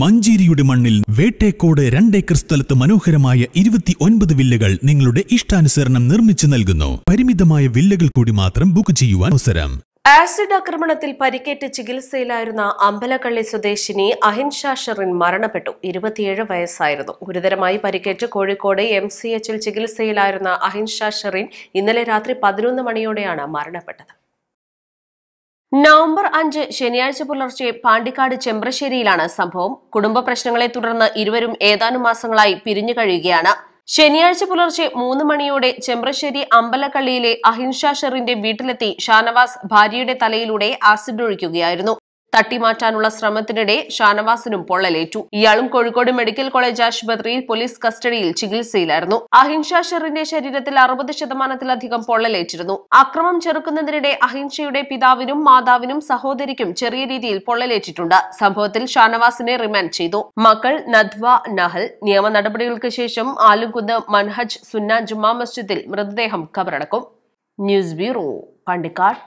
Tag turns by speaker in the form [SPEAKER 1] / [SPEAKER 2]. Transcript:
[SPEAKER 1] മഞ്ചേരിയുടെ മണ്ണിൽ വേട്ടേക്കോട് രണ്ടേക്കർ സ്ഥലത്ത് മനോഹരമായ ഇരുപത്തി ഒൻപത് വില്ലകൾ നിങ്ങളുടെ ഇഷ്ടാനുസരണം നിർമ്മിച്ചു നൽകുന്നു പരിമിതമായ വില്ലകൾ കൂടി മാത്രം ബുക്ക് ചെയ്യുവാൻ അവസരം
[SPEAKER 2] ആസിഡ് ആക്രമണത്തിൽ പരിക്കേറ്റ് ചികിത്സയിലായിരുന്ന അമ്പലക്കള്ളി സ്വദേശിനി അഹിൻഷാഷറിൻ ഷെറിൻ മരണപ്പെട്ടു ഇരുപത്തിയേഴ് വയസ്സായിരുന്നു ഗുരുതരമായി പരിക്കേറ്റ് കോഴിക്കോട് എം സി എച്ചിൽ ചികിത്സയിലായിരുന്ന അഹിൻഷാഷറിൻ ഷെറിൻ ഇന്നലെ രാത്രി പതിനൊന്ന് മണിയോടെയാണ് മരണപ്പെട്ടത് നവംബർ അഞ്ച് ശനിയാഴ്ച പുലർച്ചെ പാണ്ടിക്കാട് ചെമ്പ്രശ്ശേരിയിലാണ് സംഭവം കുടുംബ പ്രശ്നങ്ങളെ തുടർന്ന് ഇരുവരും ഏതാനും മാസങ്ങളായി പിരിഞ്ഞു കഴിയുകയാണ് ശനിയാഴ്ച പുലർച്ചെ മൂന്ന് മണിയോടെ ചെമ്പ്രശ്ശേരി അമ്പലക്കള്ളിയിലെ അഹിൻഷ ഷെറിന്റെ വീട്ടിലെത്തി ഷാനവാസ് ഭാര്യയുടെ തലയിലൂടെ ആസിഡ് ഒഴിക്കുകയായിരുന്നു തട്ടിമാറ്റാനുള്ള ശ്രമത്തിനിടെ ഷാനവാസിനും പൊള്ളലേറ്റു ഇയാളും കോഴിക്കോട് മെഡിക്കൽ കോളേജ് ആശുപത്രിയിൽ പോലീസ് കസ്റ്റഡിയിൽ ചികിത്സയിലായിരുന്നു അഹിംഷ ഷെറിന്റെ ശരീരത്തിൽ അറുപത് ശതമാനത്തിലധികം പൊള്ളലേറ്റിരുന്നു അക്രമം ചെറുക്കുന്നതിനിടെ അഹിംഷയുടെ പിതാവിനും മാതാവിനും സഹോദരിക്കും ചെറിയ രീതിയിൽ പൊള്ളലേറ്റിട്ടുണ്ട് സംഭവത്തിൽ ഷാനവാസിനെ റിമാൻഡ് ചെയ്തു മക്കൾ നദ്വ നഹൽ നിയമ നടപടികൾക്ക് ശേഷം ആലുംകുന്ന് മൻഹജ് സുന്ന ജുമാ മസ്ജിദിൽ മൃതദേഹം കബറടക്കും ന്യൂസ് ബ്യൂറോ പണ്ടിക്കാട്